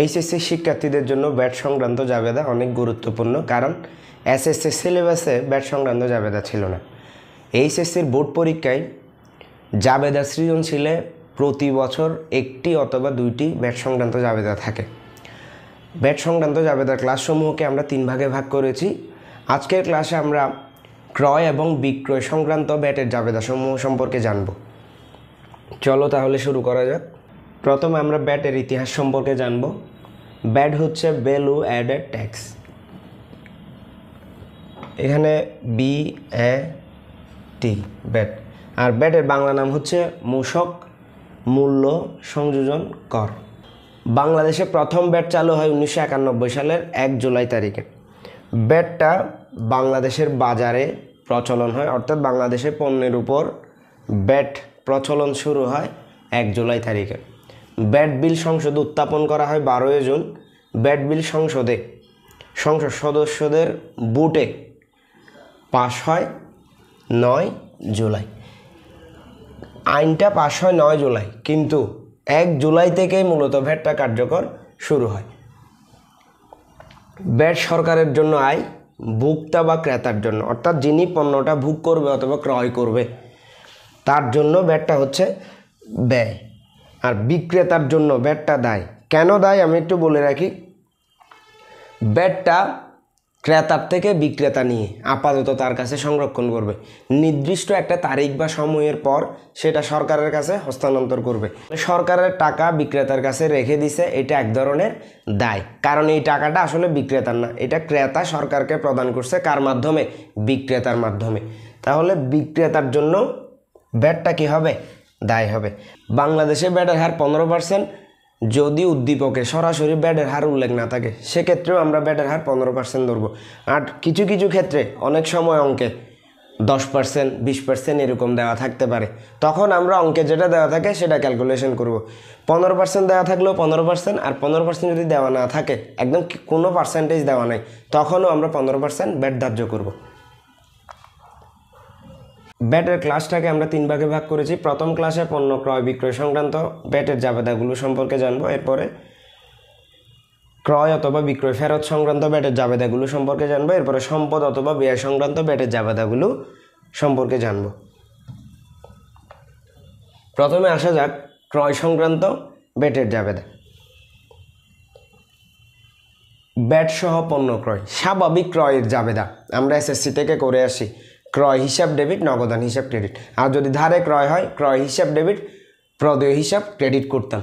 HSC শিক্ষার্থীদের জন্য bat সংক্রান্ত জাবেদা অনেক গুরুত্বপূর্ণ কারণ এসএসসি সিলেবাসে ব্যাট সংক্রান্ত জাবেদা ছিল না এইচএসসির বোর্ড পরীক্ষায় জাবেদা সৃজনশীলে প্রতি বছর একটি অথবা দুইটি ব্যাট সংক্রান্ত জাবেদা থাকে ব্যাট সংক্রান্ত ক্লাস ক্লাসসমূহকে আমরা তিন ভাগে ভাগ করেছি আজকের ক্লাসে আমরা ক্রয় এবং বিক্রয় সংক্রান্ত ব্যাটের জাবেদাসমূহ সম্পর্কে জানব চলো তাহলে শুরু করা যাক প্রথমে আমরা ব্যাটের ইতিহাস সম্পর্কে জানব ব্যাট হচ্ছে ভ্যালু অ্যাডেড ট্যাক্স এখানে বি এ টি ব্যাট আর ব্যাটের বাংলা নাম হচ্ছে মূষক মূল্য সংযোজন কর বাংলাদেশে প্রথম ব্যাট চালু হয় উনিশশো সালের এক জুলাই তারিখে ব্যাটটা বাংলাদেশের বাজারে প্রচলন হয় অর্থাৎ বাংলাদেশে পণ্যের উপর ব্যাট প্রচলন শুরু হয় এক জুলাই তারিখে ব্যাট বিল সংসদে উত্থাপন করা হয় বারোই জুন ব্যাট বিল সংসদে সংসদ সদস্যদের বুটে পাশ হয় নয় জুলাই আইনটা পাশ হয় নয় জুলাই কিন্তু এক জুলাই থেকেই মূলত ভ্যাটটা কার্যকর শুরু হয় ব্যাট সরকারের জন্য আয় ভুক্তা বা ক্রেতার জন্য অর্থাৎ যিনি পণ্যটা ভোগ করবে অথবা ক্রয় করবে তার জন্য ব্যাটটা হচ্ছে ব্যয় আর বিক্রেতার জন্য ব্যাটটা দায় কেন দায় আমি একটু বলে রাখি ব্যাটটা ক্রেতার থেকে বিক্রেতা নিয়ে আপাতত তার কাছে সংরক্ষণ করবে নির্দিষ্ট একটা তারিখ বা সময়ের পর সেটা সরকারের কাছে হস্তান্তর করবে সরকারের টাকা বিক্রেতার কাছে রেখে দিছে এটা এক ধরনের দায় কারণ এই টাকাটা আসলে বিক্রেতার না এটা ক্রেতা সরকারকে প্রদান করছে কার মাধ্যমে বিক্রেতার মাধ্যমে তাহলে বিক্রেতার জন্য ব্যাটটা কী হবে দায় হবে বাংলাদেশে ব্যাটের হার পনেরো পার্সেন্ট যদি উদ্দীপকে সরাসরি ব্যাটের হার উল্লেখ না থাকে সেক্ষেত্রেও আমরা ব্যাটের হার পনেরো পার্সেন্ট ধরবো আর কিছু কিছু ক্ষেত্রে অনেক সময় অঙ্কে দশ পার্সেন্ট বিশ পার্সেন্ট এরকম দেওয়া থাকতে পারে তখন আমরা অঙ্কে যেটা দেওয়া থাকে সেটা ক্যালকুলেশন করব পনেরো পার্সেন্ট দেওয়া থাকলেও পনেরো পার্সেন্ট আর পনেরো পার্সেন্ট যদি দেওয়া না থাকে একদম কোনো পার্সেন্টেজ দেওয়া নাই তখনও আমরা পনেরো পার্সেন্ট ব্যাট ধার্য করবো ব্যাটের ক্লাসটাকে আমরা তিন ভাগে ভাগ করেছি প্রথম ক্লাসে পণ্য ক্রয় বিক্রয় সংক্রান্ত ব্যাটের জাবেদাগুলো সম্পর্কে জানবো এরপরে ক্রয় অথবা বিক্রয় ফেরত সংক্রান্ত ব্যাটের জাবেদাগুলো সম্পর্কে জানবো এরপরে সম্পদ অথবা ব্যয় সংক্রান্ত ব্যাটের জাবেদাগুলো সম্পর্কে জানবো প্রথমে আসা যাক ক্রয় সংক্রান্ত ব্যাটের জাবেদা ব্যাট সহ পণ্য ক্রয় স্বাভাবিক ক্রয়ের জাবেদা আমরা এসএসসি থেকে করে আসি ক্রয় হিসাব ডেবিট নগদান হিসাব ক্রেডিট আর যদি ধারে ক্রয় হয় ক্রয় হিসাব ডেবিট প্রদেয় হিসাব ক্রেডিট করতাম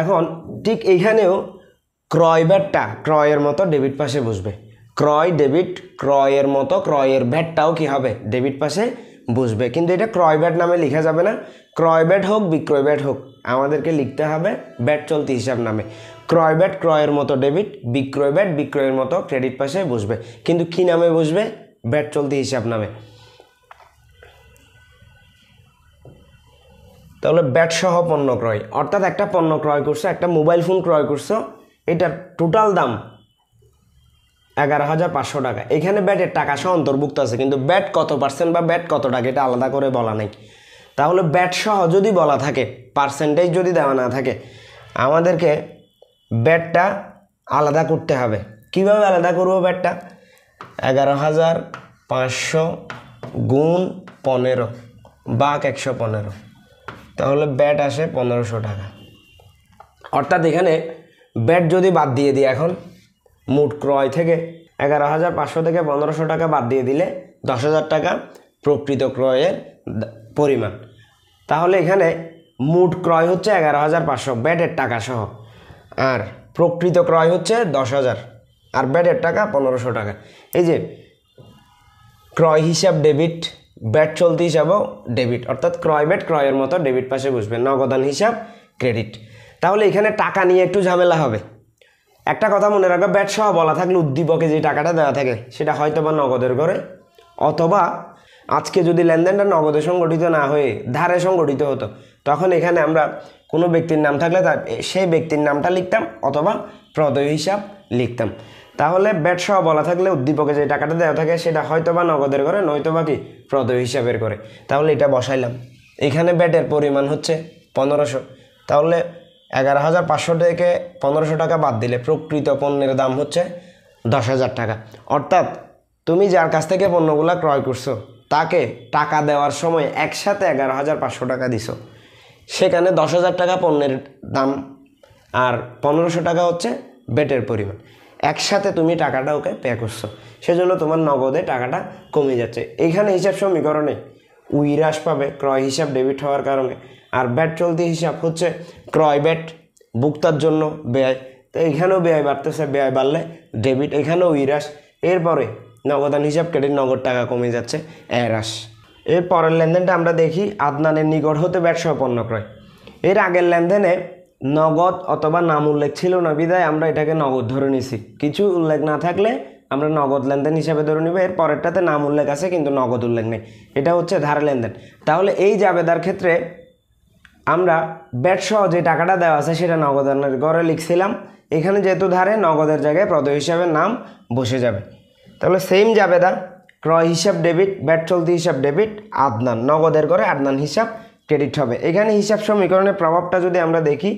এখন ঠিক এইখানেও ক্রয় ব্যাটটা ক্রয়ের মতো ডেবিট পাশে বসবে ক্রয় ডেবিট ক্রয়ের মতো ক্রয়ের ভ্যাটটাও কি হবে ডেবিট পাশে বুঝবে কিন্তু এটা ক্রয় ব্যাট নামে লেখা যাবে না ক্রয় ব্যাট হোক বিক্রয় ব্যাট হোক আমাদেরকে লিখতে হবে ব্যাট চলতি হিসাব নামে ক্রয় ব্যাট ক্রয়ের মতো ডেবিট বিক্রয় ব্যাট বিক্রয়ের মতো ক্রেডিট পাশে বুঝবে কিন্তু কি নামে বুঝবে ব্যাট চলতি হিসাব নামে তাহলে ব্যাটসহ পণ্য ক্রয় অর্থাৎ একটা পণ্য ক্রয় করছো একটা মোবাইল ফোন ক্রয় করছো এটার টোটাল দাম এগারো হাজার পাঁচশো টাকা এখানে ব্যাটের টাকা সহ অন্তর্ভুক্ত আছে কিন্তু ব্যাট কত পার্সেন্ট বা ব্যাট কত টাকা এটা আলাদা করে বলা নেই তাহলে ব্যাটসহ যদি বলা থাকে পার্সেন্টেজ যদি দেওয়া না থাকে আমাদেরকে ব্যাটটা আলাদা করতে হবে কিভাবে আলাদা করবো ব্যাটটা এগারো হাজার পাঁচশো গুণ পনেরো বাঘ একশো পনেরো তাহলে ব্যাট আসে পনেরোশো টাকা অর্থাৎ এখানে ব্যাট যদি বাদ দিয়ে দিই এখন মোট ক্রয় থেকে এগারো হাজার পাঁচশো থেকে পনেরোশো টাকা বাদ দিয়ে দিলে দশ হাজার টাকা প্রকৃত ক্রয়ের পরিমাণ তাহলে এখানে মোট ক্রয় হচ্ছে এগারো হাজার পাঁচশো ব্যাটের টাকা সহ আর প্রকৃত ক্রয় হচ্ছে দশ হাজার আর ব্যাটের টাকা পনেরোশো টাকা এই যে ক্রয় হিসাব ডেবিট ব্যাট চলতি হিসাব ডেবিট অর্থাৎ ক্রয় ব্যাট ক্রয়ের মতো ডেবিট পাশে বসবে নগদান হিসাব ক্রেডিট তাহলে এখানে টাকা নিয়ে একটু ঝামেলা হবে একটা কথা মনে রাখবে ব্যাট সহ বলা থাকলে উদ্দীপকে যে টাকাটা দেওয়া থাকে সেটা হয়তো বা নগদের করে অথবা আজকে যদি লেনদেনটা নগদে সংগঠিত না হয়ে ধারে সংগঠিত হতো তখন এখানে আমরা কোনো ব্যক্তির নাম থাকলে তার সেই ব্যক্তির নামটা লিখতাম অথবা প্রদয় হিসাব লিখতাম তাহলে ব্যাট সহ বলা থাকলে উদ্দীপকে যে টাকাটা দেওয়া থাকে সেটা হয়তো বা নগদের করে নয়তো বা কি প্রদেয় হিসাবের করে তাহলে এটা বসাইলাম এখানে ব্যাটের পরিমাণ হচ্ছে পনেরোশো তাহলে এগারো হাজার পাঁচশো থেকে পনেরোশো টাকা বাদ দিলে প্রকৃত পণ্যের দাম হচ্ছে দশ হাজার টাকা অর্থাৎ তুমি যার কাছ থেকে পণ্যগুলো ক্রয় করছো তাকে টাকা দেওয়ার সময় একসাথে এগারো হাজার পাঁচশো টাকা দিছো সেখানে দশ হাজার টাকা পণ্যের দাম আর পনেরোশো টাকা হচ্ছে বেটের পরিমাণ একসাথে তুমি টাকাটা ওকে পে করছো সেজন্য তোমার নগদে টাকাটা কমে যাচ্ছে এখানে হিসাব সমীকরণে উই পাবে ক্রয় হিসাব ডেবিট হওয়ার কারণে আর ব্যাট চলতি হিসাব হচ্ছে ক্রয় ব্যাট ভুক্তার জন্য ব্যয় তো এখানেও ব্যয় বাড়তেছে ব্যয় বাড়লে ডেবিট এখানেও উইরাস এরপরে নগদান হিসাব কেটে নগদ টাকা কমে যাচ্ছে এরাস এর পরের লেনদেনটা আমরা দেখি আদনানের নিকট হতে ব্যাট সম্পন্ন পণ্য ক্রয় এর আগের লেনদেনে নগদ অথবা নাম উল্লেখ ছিল না বিদায় আমরা এটাকে নগদ ধরে নিছি কিছু উল্লেখ না থাকলে আমরা নগদ লেনদেন হিসাবে ধরে নিব এর পরেরটাতে নাম উল্লেখ আছে কিন্তু নগদ উল্লেখ নেই এটা হচ্ছে ধার লেনদেন তাহলে এই জাবেদার ক্ষেত্রে আমরা ব্যাটসহ যে টাকাটা দেওয়া আছে সেটা নগদানের গড়ে লিখছিলাম এখানে যেহেতু ধারে নগদের জায়গায় প্রদেয় হিসাবে নাম বসে যাবে তাহলে সেম জাবেদা ক্রয় হিসাব ডেবিট ব্যাট চলতি হিসাব ডেবিট আদনান নগদের করে আদনান হিসাব ক্রেডিট হবে এখানে হিসাব সমীকরণের প্রভাবটা যদি আমরা দেখি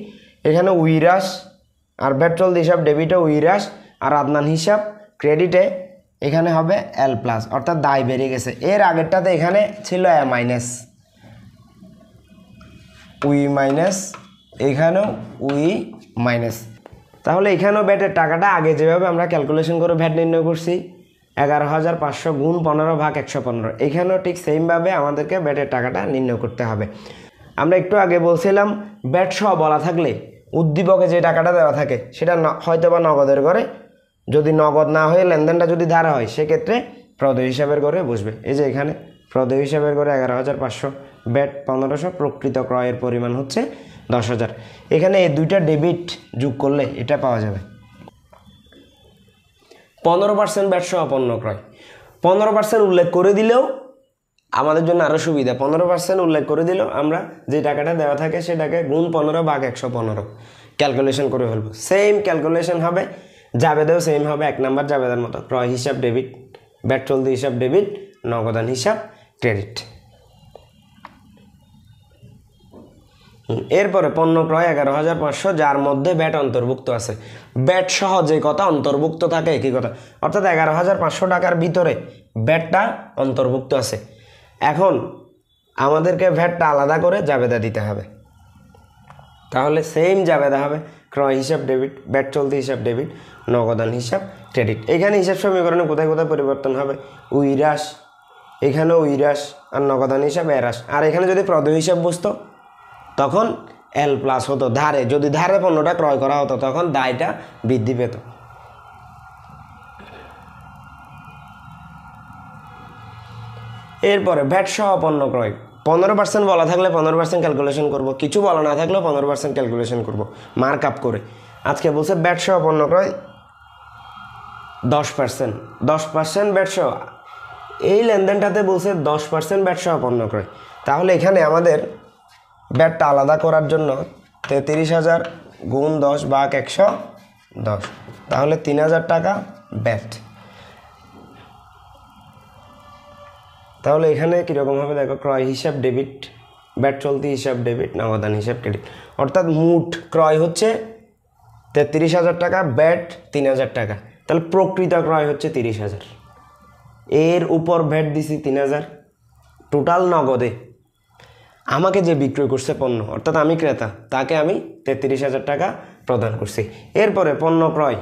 এখানে উইরাস আর চলতি হিসাব ডেবিটে উইরাস আর আদনান হিসাব ক্রেডিটে এখানে হবে এল প্লাস অর্থাৎ দায় বেড়ে গেছে এর আগেরটাতে এখানে ছিল এ মাইনাস উই মাইনাস এখানেও উই মাইনাস তাহলে এখানেও ব্যাটের টাকাটা আগে যেভাবে আমরা ক্যালকুলেশন করে ভ্যাট নির্ণয় করছি এগারো হাজার পাঁচশো গুণ পনেরো ভাগ একশো পনেরো এখানেও ঠিক সেমভাবে আমাদেরকে ব্যাটের টাকাটা নির্ণয় করতে হবে আমরা একটু আগে বলছিলাম ব্যাট সহ বলা থাকলে উদ্দীপকে যে টাকাটা দেওয়া থাকে সেটা হয়তো বা নগদের ঘরে যদি নগদ না হয়ে লেনদেনটা যদি ধারা হয় সেক্ষেত্রে প্রদেয় হিসাবের ঘরে বসবে এই যে এখানে প্রদেয় হিসাবের ঘরে এগারো হাজার পাঁচশো ব্যাট পনেরোশো প্রকৃত ক্রয়ের পরিমাণ হচ্ছে দশ হাজার এখানে এই দুইটা ডেবিট যোগ করলে এটা পাওয়া যাবে পনেরো পার্সেন্ট ব্যবসা অপন্ন ক্রয় পনেরো পার্সেন্ট উল্লেখ করে দিলেও আমাদের জন্য আরও সুবিধা পনেরো পার্সেন্ট উল্লেখ করে দিলেও আমরা যে টাকাটা দেওয়া থাকে সেটাকে গুণ পনেরো বাঘ একশো পনেরো ক্যালকুলেশন করে ফেলবো সেম ক্যালকুলেশন হবে জাবেদেও সেম হবে এক নাম্বার জাবেদের মতো ক্রয় হিসাব ডেবিট চলতি হিসাব ডেবিট নগদান হিসাব ক্রেডিট এরপরে পণ্য ক্রয় এগারো হাজার পাঁচশো যার মধ্যে ব্যাট অন্তর্ভুক্ত আছে ব্যাট সহ যে কথা অন্তর্ভুক্ত থাকে একই কথা অর্থাৎ এগারো হাজার পাঁচশো টাকার ভিতরে ব্যাটটা অন্তর্ভুক্ত আছে এখন আমাদেরকে ভ্যাটটা আলাদা করে জাবেদা দিতে হবে তাহলে সেম জাবেদা হবে ক্রয় হিসাব ডেবিট ব্যাট চলতি হিসাব ডেবিট নগদান হিসাব ক্রেডিট এখানে হিসাব সমীকরণে কোথায় কোথায় পরিবর্তন হবে উইরাস এখানেও উইরাস আর নগদান হিসাব এরাস আর এখানে যদি প্রদ হিসাব বসতো তখন এল প্লাস হতো ধারে যদি ধারে পণ্যটা ক্রয় করা হতো তখন দায়টা বৃদ্ধি পেত এরপরে ভ্যাট সহ পণ্য ক্রয় পনেরো পার্সেন্ট বলা থাকলে পনেরো পার্সেন্ট ক্যালকুলেশন করবো কিছু বলা না থাকলেও পনেরো পার্সেন্ট ক্যালকুলেশন করবো মার্ক আপ করে আজকে বলছে ব্যাট সহ পণ্য ক্রয় দশ পার্সেন্ট দশ পার্সেন্ট ব্যাট সহ এই লেনদেনটাতে বলছে দশ পার্সেন্ট ব্যাট সহ পণ্য ক্রয় তাহলে এখানে আমাদের ব্যাটটা আলাদা করার জন্য তেত্রিশ হাজার গুণ দশ বাঘ একশো দশ তাহলে তিন হাজার টাকা ব্যাট তাহলে এখানে কীরকম হবে দেখো ক্রয় হিসাব ডেবিট ব্যাট চলতি হিসাব ডেবিট নবাদান হিসাব ক্রেডিট অর্থাৎ মুঠ ক্রয় হচ্ছে তেত্রিশ হাজার টাকা ব্যাট তিন হাজার টাকা তাহলে প্রকৃত ক্রয় হচ্ছে তিরিশ হাজার এর উপর ভ্যাট দিছি তিন হাজার টোটাল নগদে আমাকে যে বিক্রয় করছে পণ্য অর্থাৎ আমি ক্রেতা তাকে আমি তেত্রিশ হাজার টাকা প্রদান করছি এরপরে পণ্য ক্রয়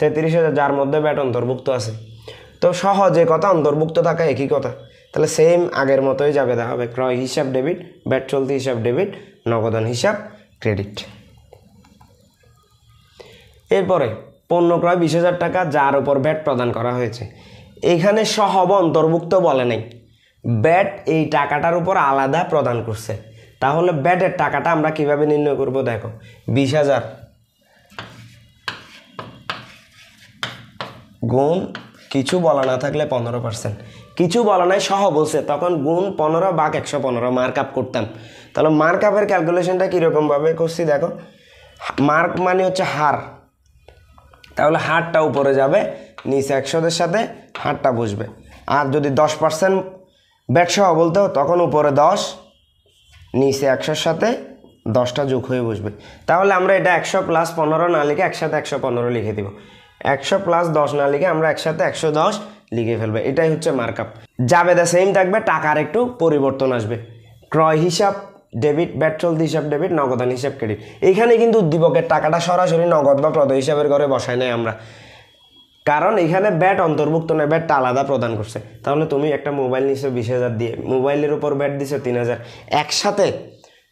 তেত্রিশ হাজার যার মধ্যে ব্যাট অন্তর্ভুক্ত আছে তো সহজে কথা অন্তর্ভুক্ত থাকা একই কথা তাহলে সেম আগের মতোই যাবে দেখা হবে ক্রয় হিসাব ডেবিট ব্যাট চলতি হিসাব ডেবিট নগদন হিসাব ক্রেডিট এরপরে পণ্য ক্রয় বিশ হাজার টাকা যার উপর ব্যাট প্রদান করা হয়েছে এখানে সহব অন্তর্ভুক্ত বলে নাই ব্যাট এই টাকাটার উপর আলাদা প্রদান করছে তাহলে ব্যাটের টাকাটা আমরা কিভাবে নির্ণয় করব দেখো বিশ হাজার গুণ কিছু বলা না থাকলে পনেরো পার্সেন্ট কিছু বলা নাই সহ বলছে তখন গুণ পনেরো বা একশো পনেরো মার্ক আপ করতাম তাহলে মার্ক আপের ক্যালকুলেশনটা কীরকমভাবে করছি দেখো মার্ক মানে হচ্ছে হার তাহলে হারটা উপরে যাবে নিচে একশোদের সাথে হারটা বসবে আর যদি দশ পার্সেন্ট ব্যাটসহ বলতে তখন উপরে দশ নিচে একশোর সাথে দশটা যোগ হয়ে বসবে তাহলে আমরা এটা একশো প্লাস পনেরো না লিখে একসাথে একশো পনেরো লিখে দিব একশো প্লাস দশ না লিখে আমরা একসাথে একশো দশ লিখে ফেলবে এটাই হচ্ছে মার্কআপ যাবে দা সেম থাকবে টাকার একটু পরিবর্তন আসবে ক্রয় হিসাব ডেবিট পেট্রোল হিসাব ডেবিট নগদান হিসাব ক্রেডিট এখানে কিন্তু উদ্দীপকের টাকাটা সরাসরি নগদ বা প্রদ হিসাবের ঘরে বসায় নেয় আমরা কারণ এখানে ব্যাট অন্তর্ভুক্ত নয় ব্যাটটা আলাদা প্রদান করছে তাহলে তুমি একটা মোবাইল নিছো বিশ হাজার দিয়ে মোবাইলের উপর ব্যাট দিছো তিন হাজার একসাথে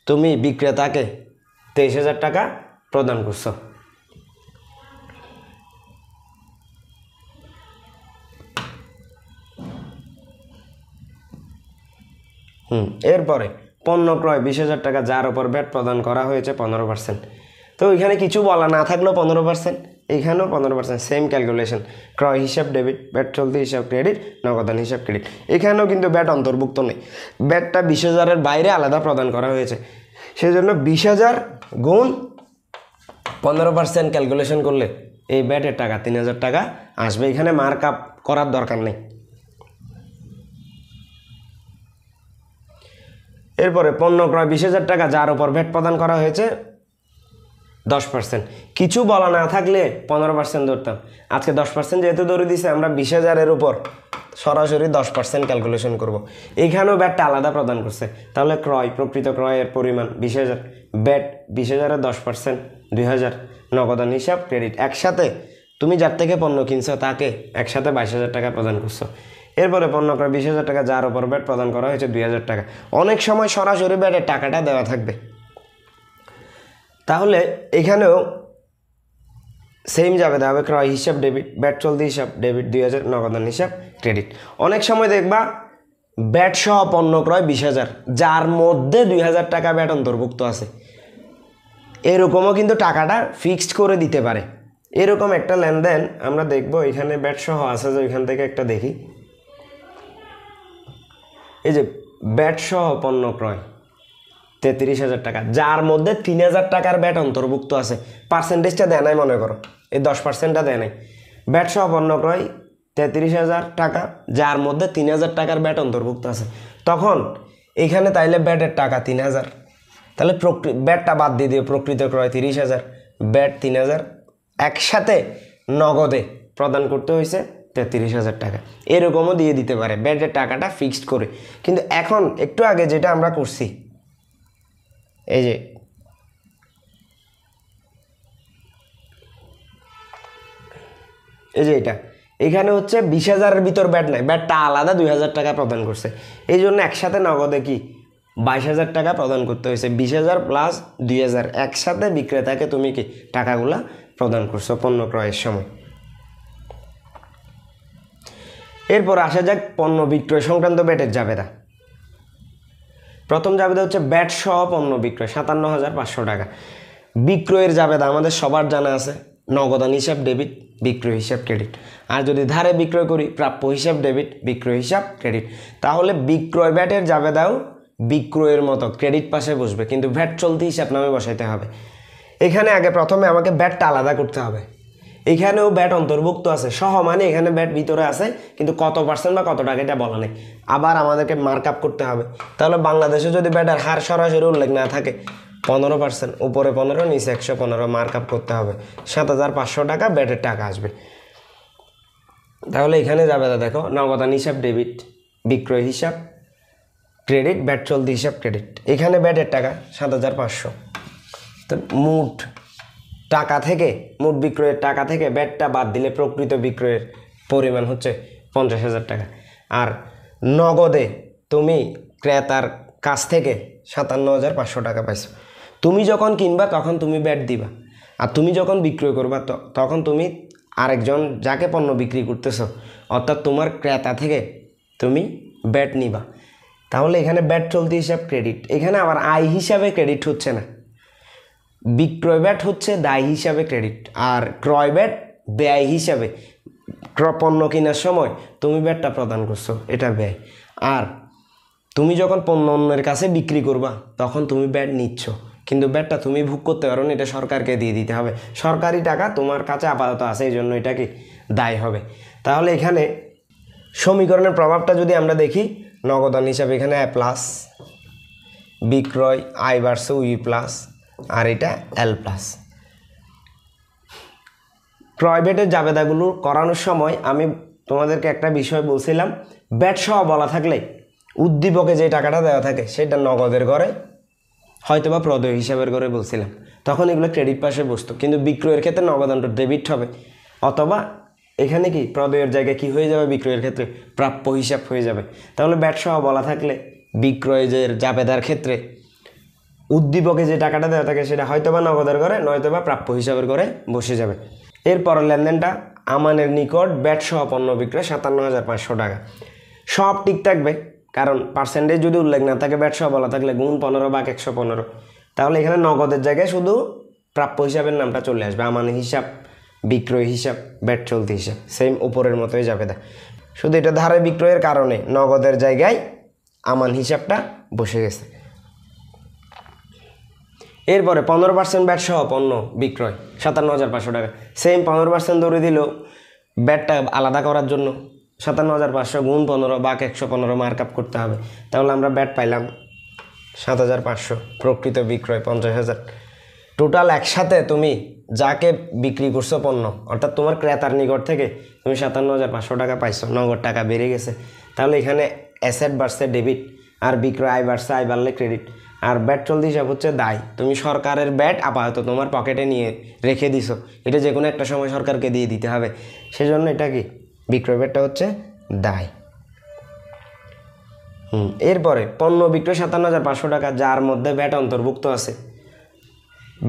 তুমি বিক্রেতাকে তেইশ হাজার টাকা প্রদান করছো হুম এরপরে পণ্য ক্রয় বিশ হাজার টাকা যার ওপর ব্যাট প্রদান করা হয়েছে পনেরো পার্সেন্ট তো ওইখানে কিছু বলা না থাকলেও পনেরো পার্সেন্ট এখানেও পনেরো পার্সেন্ট সেম ক্যালকুলেশন ক্রয় হিসাব ডেবিট ব্যাট চলতি হিসাব ক্রেডিট নগদান হিসাব ক্রেডিট এখানেও কিন্তু ব্যাট অন্তর্ভুক্ত নেই ব্যাটটা বিশ হাজারের বাইরে আলাদা প্রদান করা হয়েছে সেই জন্য বিশ হাজার গুণ পনেরো পার্সেন্ট ক্যালকুলেশন করলে এই ব্যাটের টাকা তিন হাজার টাকা আসবে এখানে মার্ক আপ করার দরকার নেই এরপরে পণ্য ক্রয় বিশ হাজার টাকা যার উপর ভ্যাট প্রদান করা হয়েছে দশ পার্সেন্ট কিছু বলা না থাকলে পনেরো পার্সেন্ট ধরতাম আজকে দশ পার্সেন্ট যেহেতু ধরে দিছে আমরা বিশ হাজারের উপর সরাসরি দশ পার্সেন্ট ক্যালকুলেশন করবো এখানেও ব্যাটটা আলাদা প্রদান করছে তাহলে ক্রয় প্রকৃত ক্রয়ের পরিমাণ বিশ হাজার ব্যাট বিশ হাজারের দশ পার্সেন্ট দুই হাজার নগদান হিসাব ক্রেডিট একসাথে তুমি যার থেকে পণ্য কিনছো তাকে একসাথে বাইশ হাজার টাকা প্রদান করছো এরপরে পণ্য ক্রয় বিশ হাজার টাকা যার উপর ব্যাট প্রদান করা হয়েছে দুই হাজার টাকা অনেক সময় সরাসরি ব্যাটের টাকাটা দেওয়া থাকবে তাহলে এখানেও সেম যাবে দেখাবে ক্রয় হিসাব ডেবিট ব্যাট চলতি হিসাব ডেবিট দুই হাজার নগদান হিসাব ক্রেডিট অনেক সময় দেখবা ব্যাট সহ পণ্য ক্রয় বিশ হাজার যার মধ্যে দুই হাজার টাকা ব্যাট অন্তর্ভুক্ত আছে এরকমও কিন্তু টাকাটা ফিক্সড করে দিতে পারে এরকম একটা লেনদেন আমরা দেখব এখানে ব্যাট সহ আছে যে ওইখান থেকে একটা দেখি এই যে ব্যাট সহ পণ্য ক্রয় তেত্রিশ হাজার টাকা যার মধ্যে তিন হাজার টাকার ব্যাট অন্তর্ভুক্ত আছে পার্সেন্টেজটা দেয় নাই মনে করো এই দশ পার্সেন্টটা দেয় নাই ব্যাট সহ পণ্য ক্রয় তেত্রিশ হাজার টাকা যার মধ্যে তিন হাজার টাকার ব্যাট অন্তর্ভুক্ত আছে তখন এখানে তাইলে ব্যাটের টাকা তিন হাজার তাহলে প্রকৃ ব্যাটটা বাদ দিয়ে দিও প্রকৃত ক্রয় তিরিশ হাজার ব্যাট তিন হাজার একসাথে নগদে প্রদান করতে হয়েছে তেত্রিশ হাজার টাকা এরকমও দিয়ে দিতে পারে ব্যাটের টাকাটা ফিক্সড করে কিন্তু এখন একটু আগে যেটা আমরা করছি এই যে এই যে এটা এখানে হচ্ছে বিশ হাজারের ভিতর ব্যাট নাই ব্যাটটা আলাদা দুই হাজার টাকা প্রদান করছে এই জন্য একসাথে নগদে কি বাইশ হাজার টাকা প্রদান করতে হয়েছে বিশ হাজার প্লাস দুই হাজার একসাথে বিক্রেতাকে তুমি কি টাকাগুলা প্রদান করছো পণ্য ক্রয়ের সময় এরপর আসা যাক পণ্য বিক্রয় সংক্রান্ত ব্যাটের যাবে না প্রথম জাবেদা হচ্ছে ব্যাট সহ পণ্য বিক্রয় সাতান্ন হাজার পাঁচশো টাকা বিক্রয়ের জাবেদা আমাদের সবার জানা আছে নগদান হিসাব ডেবিট বিক্রয় হিসাব ক্রেডিট আর যদি ধারে বিক্রয় করি প্রাপ্য হিসাব ডেবিট বিক্রয় হিসাব ক্রেডিট তাহলে বিক্রয় ব্যাটের জাবেদাও বিক্রয়ের মতো ক্রেডিট পাশে বসবে কিন্তু ভ্যাট চলতি হিসাব নামে বসাইতে হবে এখানে আগে প্রথমে আমাকে ব্যাটটা আলাদা করতে হবে এখানেও ব্যাট অন্তর্ভুক্ত আছে সহ মানে এখানে ব্যাট ভিতরে আছে কিন্তু কত পার্সেন্ট বা কত টাকা এটা বলা নেই আবার আমাদেরকে মার্ক আপ করতে হবে তাহলে বাংলাদেশে যদি ব্যাটার হার সরাসরি উল্লেখ না থাকে পনেরো পার্সেন্ট উপরে পনেরো নিচে একশো পনেরো মার্ক আপ করতে হবে সাত হাজার পাঁচশো টাকা ব্যাটের টাকা আসবে তাহলে এখানে যাবে তা দেখো নগদান হিসাব ডেবিট বিক্রয় হিসাব ক্রেডিট ব্যাট চলতি হিসাব ক্রেডিট এখানে ব্যাটের টাকা সাত হাজার পাঁচশো তো মুঠ টাকা থেকে মোট বিক্রয়ের টাকা থেকে ব্যাটটা বাদ দিলে প্রকৃত বিক্রয়ের পরিমাণ হচ্ছে পঞ্চাশ হাজার টাকা আর নগদে তুমি ক্রেতার কাছ থেকে সাতান্ন হাজার পাঁচশো টাকা পাইছো তুমি যখন কিনবা তখন তুমি ব্যাট দিবা আর তুমি যখন বিক্রয় করবা তখন তুমি আরেকজন যাকে পণ্য বিক্রি করতেছো অর্থাৎ তোমার ক্রেতা থেকে তুমি ব্যাট নিবা তাহলে এখানে ব্যাট চলতি হিসাব ক্রেডিট এখানে আবার আয় হিসাবে ক্রেডিট হচ্ছে না বিক্রয় ব্যাট হচ্ছে দায় হিসাবে ক্রেডিট আর ক্রয় ব্যাট ব্যয় হিসাবে পণ্য কেনার সময় তুমি ব্যাটটা প্রদান করছো এটা ব্যয় আর তুমি যখন পণ্য অন্যের কাছে বিক্রি করবা তখন তুমি ব্যাট নিচ্ছ কিন্তু ব্যাটটা তুমি ভোগ করতে পারো না এটা সরকারকে দিয়ে দিতে হবে সরকারি টাকা তোমার কাছে আপাতত আছে এই জন্য এটাকে দায় হবে তাহলে এখানে সমীকরণের প্রভাবটা যদি আমরা দেখি নগদান হিসাবে এখানে প্লাস বিক্রয় আই বাড়ছে উই প্লাস আর এটা এল প্লাস প্রাইভেটের জাবেদাগুলো করানোর সময় আমি তোমাদেরকে একটা বিষয় বলছিলাম ব্যাট সহ বলা থাকলে উদ্দীপকে যে টাকাটা দেওয়া থাকে সেটা নগদের ঘরে হয়তো বা প্রদেয় হিসাবের ঘরে বলছিলাম তখন এগুলো ক্রেডিট পাশে বসতো কিন্তু বিক্রয়ের ক্ষেত্রে নগদান্ত ডেবিট হবে অথবা এখানে কি প্রদেয়ের জায়গায় কি হয়ে যাবে বিক্রয়ের ক্ষেত্রে প্রাপ্য হিসাব হয়ে যাবে তাহলে ব্যাটসহ বলা থাকলে বিক্রয়ের জাবেদার ক্ষেত্রে উদ্দীপকে যে টাকাটা দেওয়া থাকে সেটা হয়তো বা নগদের করে বা প্রাপ্য হিসাবের করে বসে যাবে এরপর লেনদেনটা আমানের নিকট ব্যাটসহ পণ্য বিক্রয় সাতান্ন হাজার পাঁচশো টাকা সব ঠিক থাকবে কারণ পার্সেন্টেজ যদি উল্লেখ না থাকে ব্যাট সহ বলা থাকলে গুণ পনেরো বা একশো পনেরো তাহলে এখানে নগদের জায়গায় শুধু প্রাপ্য হিসাবের নামটা চলে আসবে আমান হিসাব বিক্রয় হিসাব ব্যাট চলতি হিসাব সেম উপরের মতোই যাবে দা শুধু এটা ধারে বিক্রয়ের কারণে নগদের জায়গায় আমান হিসাবটা বসে গেছে এরপরে পনেরো পার্সেন্ট ব্যাট সহ পণ্য বিক্রয় সাতান্ন হাজার পাঁচশো টাকা সেম পনেরো পার্সেন্ট ধরে দিল ব্যাটটা আলাদা করার জন্য সাতান্ন হাজার পাঁচশো গুণ পনেরো বাক একশো পনেরো মার্ক আপ করতে হবে তাহলে আমরা ব্যাট পাইলাম সাত হাজার পাঁচশো প্রকৃত বিক্রয় পঞ্চাশ হাজার টোটাল একসাথে তুমি যাকে বিক্রি করছো পণ্য অর্থাৎ তোমার ক্রেতার নিকট থেকে তুমি সাতান্ন হাজার পাঁচশো টাকা পাইছো নগদ টাকা বেড়ে গেছে তাহলে এখানে অ্যাসেট বাড়ছে ডেবিট আর বিক্রয় আয় বাড়ছে আয় বাড়লে ক্রেডিট আর ব্যাট চলতি হিসাব হচ্ছে দায় তুমি সরকারের ব্যাট আপাতত তোমার পকেটে নিয়ে রেখে দিছো এটা যে কোনো একটা সময় সরকারকে দিয়ে দিতে হবে সেজন্য এটা কি বিক্রয় ব্যাটটা হচ্ছে দায় হুম এরপরে পণ্য বিক্রয় সাতান্ন হাজার পাঁচশো টাকা যার মধ্যে ব্যাট অন্তর্ভুক্ত আছে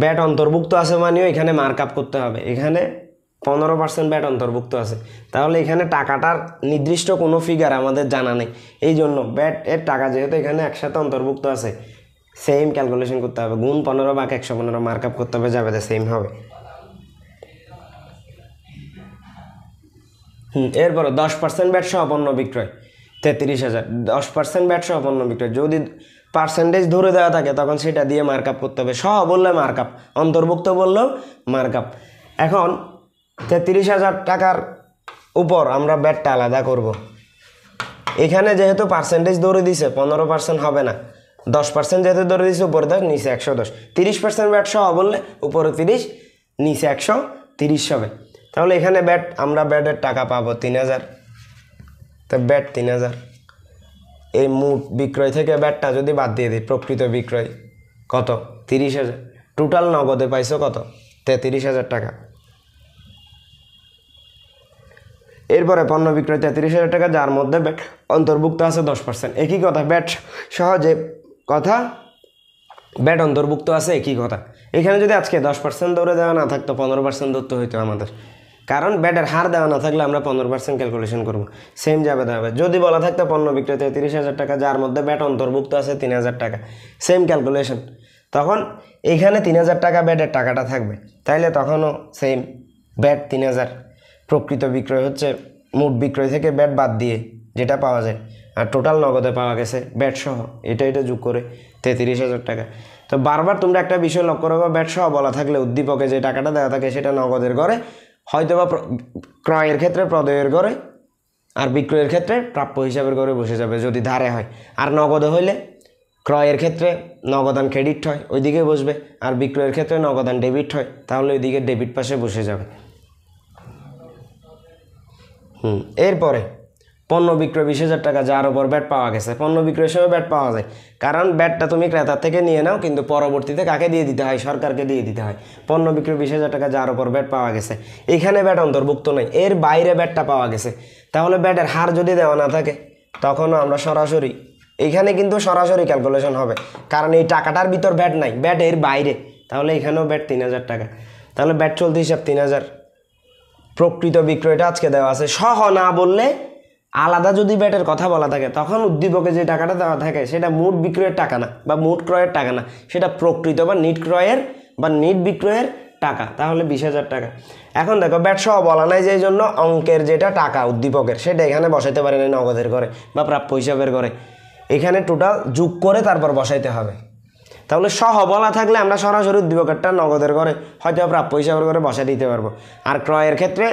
ব্যাট অন্তর্ভুক্ত আছে মানেও এখানে মার্ক আপ করতে হবে এখানে পনেরো পার্সেন্ট ব্যাট অন্তর্ভুক্ত আছে তাহলে এখানে টাকাটার নির্দিষ্ট কোনো ফিগার আমাদের জানা নেই এই জন্য ব্যাট এর টাকা যেহেতু এখানে একসাথে অন্তর্ভুক্ত আছে সেম ক্যালকুলেশন করতে হবে গুণ পনেরো বা একশো পনেরো আপ করতে হবে যাবে সেম হবে হুম এরপরে দশ পার্সেন্ট ব্যাট সহ পণ্য বিক্রয় তেত্রিশ হাজার দশ পার্সেন্ট ব্যাট সহ পণ্য বিক্রয় যদি পার্সেন্টেজ ধরে দেওয়া থাকে তখন সেটা দিয়ে মার্কআপ করতে হবে সহ বললে আপ অন্তর্ভুক্ত বললেও আপ এখন তেত্রিশ হাজার টাকার উপর আমরা ব্যাটটা আলাদা করব। এখানে যেহেতু পার্সেন্টেজ ধরে দিছে পনেরো পার্সেন্ট হবে না দশ পার্সেন্ট যেহেতু ধরে দিয়েছে উপরে দশ নিচে একশো দশ তিরিশ পার্সেন্ট ব্যাট সহ বললে উপরে তিরিশ নিচে একশো তিরিশ হবে তাহলে এখানে ব্যাট আমরা ব্যাটের টাকা পাবো তিন হাজার তো ব্যাট তিন হাজার এই মুঠ বিক্রয় থেকে ব্যাটটা যদি বাদ দিয়ে দিই প্রকৃত বিক্রয় কত তিরিশ হাজার টোটাল নগদে পাইছো কত তেত্রিশ হাজার টাকা এরপরে পণ্য বিক্রয় তেত্রিশ হাজার টাকা যার মধ্যে ব্যাট অন্তর্ভুক্ত আছে দশ পার্সেন্ট একই কথা ব্যাট সহজে কথা ব্যাট অন্তর্ভুক্ত আছে একই কথা এখানে যদি আজকে দশ পার্সেন্ট দৌড়ে দেওয়া না থাকতো পনেরো পার্সেন্ট দৌড়তে হইতো আমাদের কারণ ব্যাটের হার দেওয়া না থাকলে আমরা পনেরো পার্সেন্ট ক্যালকুলেশন করবো সেম যাবে দেওয়া যদি বলা থাকতো পণ্য বিক্রেতা তিরিশ হাজার টাকা যার মধ্যে ব্যাট অন্তর্ভুক্ত আছে তিন হাজার টাকা সেম ক্যালকুলেশন তখন এখানে তিন হাজার টাকা ব্যাটের টাকাটা থাকবে তাইলে তখনও সেম ব্যাট তিন হাজার প্রকৃত বিক্রয় হচ্ছে মোট বিক্রয় থেকে ব্যাট বাদ দিয়ে যেটা পাওয়া যায় আর টোটাল নগদে পাওয়া গেছে ব্যাটসহ এটা এটা যুগ করে তেত্রিশ হাজার টাকা তো বারবার তোমরা একটা বিষয় লক্ষ্য রাখবো ব্যাটসহ বলা থাকলে উদ্দীপকে যে টাকাটা দেওয়া থাকে সেটা নগদের ঘরে হয়তো বা ক্রয়ের ক্ষেত্রে প্রদয়ের ঘরে আর বিক্রয়ের ক্ষেত্রে প্রাপ্য হিসাবের ঘরে বসে যাবে যদি ধারে হয় আর নগদে হইলে ক্রয়ের ক্ষেত্রে নগদান ক্রেডিট হয় ওইদিকে বসবে আর বিক্রয়ের ক্ষেত্রে নগদান ডেবিট হয় তাহলে ওইদিকে ডেবিট পাশে বসে যাবে হুম এরপরে পণ্য বিক্রয় বিশ হাজার টাকা যার উপর ব্যাট পাওয়া গেছে পণ্য বিক্রয় হিসেবে ব্যাট পাওয়া যায় কারণ ব্যাটটা তুমি ক্রেতার থেকে নিয়ে নাও কিন্তু পরবর্তীতে কাকে দিয়ে দিতে হয় সরকারকে দিয়ে দিতে হয় পণ্য বিক্রয় বিশ হাজার টাকা যার উপর ব্যাট পাওয়া গেছে এখানে ব্যাট অন্তর্ভুক্ত নয় এর বাইরে ব্যাটটা পাওয়া গেছে তাহলে ব্যাটের হার যদি দেওয়া না থাকে তখনও আমরা সরাসরি এখানে কিন্তু সরাসরি ক্যালকুলেশন হবে কারণ এই টাকাটার ভিতর ব্যাট নাই ব্যাট এর বাইরে তাহলে এখানেও ব্যাট তিন হাজার টাকা তাহলে ব্যাট চলতে হিসাব তিন হাজার প্রকৃত বিক্রয়টা আজকে দেওয়া আছে সহ না বললে আলাদা যদি ব্যাটের কথা বলা থাকে তখন উদ্দীপকে যে টাকাটা দেওয়া থাকে সেটা মোট বিক্রয়ের টাকা না বা মোট ক্রয়ের টাকা না সেটা প্রকৃত বা নিট ক্রয়ের বা নিট বিক্রয়ের টাকা তাহলে বিশ হাজার টাকা এখন দেখো ব্যাট সহ বলা নাই যেই জন্য অঙ্কের যেটা টাকা উদ্দীপকের সেটা এখানে বসাইতে পারে না নগদের করে বা প্রাপ্য হিসাবের করে এখানে টোটাল যুগ করে তারপর বসাইতে হবে তাহলে সহ বলা থাকলে আমরা সরাসরি উদ্দীপকেরটা নগদের করে হয়তো প্রাপ্য হিসাবের করে বসাই দিতে পারবো আর ক্রয়ের ক্ষেত্রে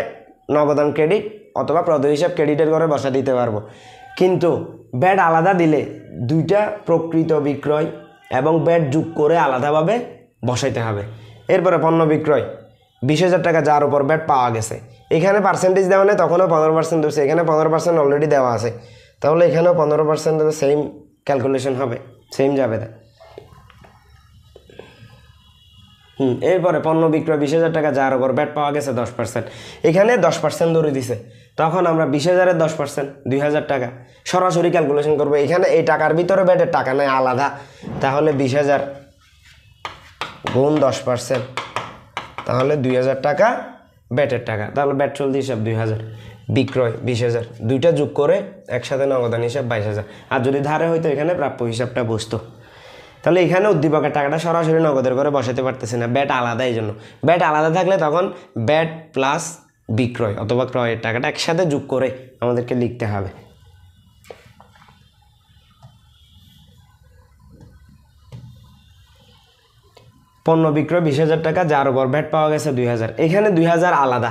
নগদান ক্রেডিট অথবা প্রদ হিসাব ক্রেডিটের ঘরে বসা দিতে পারবো কিন্তু ব্যাট আলাদা দিলে দুইটা প্রকৃত বিক্রয় এবং ব্যাট যোগ করে আলাদাভাবে বসাইতে হবে এরপরে পণ্য বিক্রয় বিশ হাজার টাকা যার উপর ব্যাট পাওয়া গেছে এখানে পার্সেন্টেজ দেওয়া নেই তখনও পনেরো পার্সেন্ট ধরছে এখানে পনেরো পার্সেন্ট অলরেডি দেওয়া আছে তাহলে এখানেও পনেরো পার্সেন্ট সেম ক্যালকুলেশন হবে সেম যাবে তা হুম এরপরে পণ্য বিক্রয় বিশ হাজার টাকা যার ওপর ব্যাট পাওয়া গেছে দশ পার্সেন্ট এখানে দশ পার্সেন্ট ধরে দিছে তখন আমরা বিশ হাজারের দশ পার্সেন্ট দুই হাজার টাকা সরাসরি ক্যালকুলেশন করবো এখানে এই টাকার ভিতরে ব্যাটের টাকা নেয় আলাদা তাহলে বিশ হাজার গুণ দশ পার্সেন্ট তাহলে দুই হাজার টাকা ব্যাটের টাকা তাহলে ব্যাট চলতি হিসাব দুই হাজার বিক্রয় বিশ হাজার দুইটা যোগ করে একসাথে নগদান হিসাব বাইশ হাজার আর যদি ধারে হয়তো এখানে প্রাপ্য হিসাবটা বসতো তাহলে এখানে উদ্দীপকের টাকাটা সরাসরি নগদের করে বসাতে পারতেছে না ব্যাট আলাদা এই জন্য ব্যাট আলাদা থাকলে তখন ব্যাট প্লাস বিক্রয় অথবা ক্রয়ের টাকাটা একসাথে যোগ করে আমাদেরকে লিখতে হবে পণ্য বিক্রয় বিশ হাজার টাকা যার উপর ব্যাট পাওয়া গেছে দুই হাজার এখানে দুই হাজার আলাদা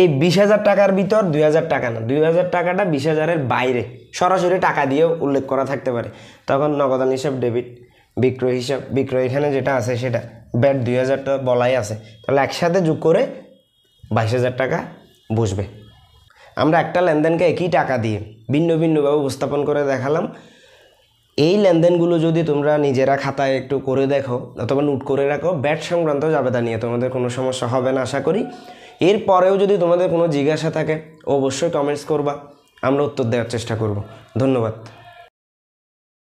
এই বিশ হাজার টাকার ভিতর দুই হাজার টাকা না দুই হাজার টাকাটা বিশ হাজারের বাইরে সরাসরি টাকা দিয়েও উল্লেখ করা থাকতে পারে তখন নগদান হিসাব ডেবিট বিক্রয় হিসাব বিক্রয় এখানে যেটা আছে সেটা ব্যাট দুই হাজার টাকা বলাই আছে তাহলে একসাথে যোগ করে বাইশ হাজার টাকা বসবে আমরা একটা লেনদেনকে একই টাকা দিয়ে ভিন্ন ভিন্নভাবে উপস্থাপন করে দেখালাম এই লেনদেনগুলো যদি তোমরা নিজেরা খাতায় একটু করে দেখো অথবা নোট করে রাখো ব্যাট সংক্রান্ত তা নিয়ে তোমাদের কোনো সমস্যা হবে না আশা করি এরপরেও যদি তোমাদের কোনো জিজ্ঞাসা থাকে অবশ্যই কমেন্টস করবা আমরা উত্তর দেওয়ার চেষ্টা করব ধন্যবাদ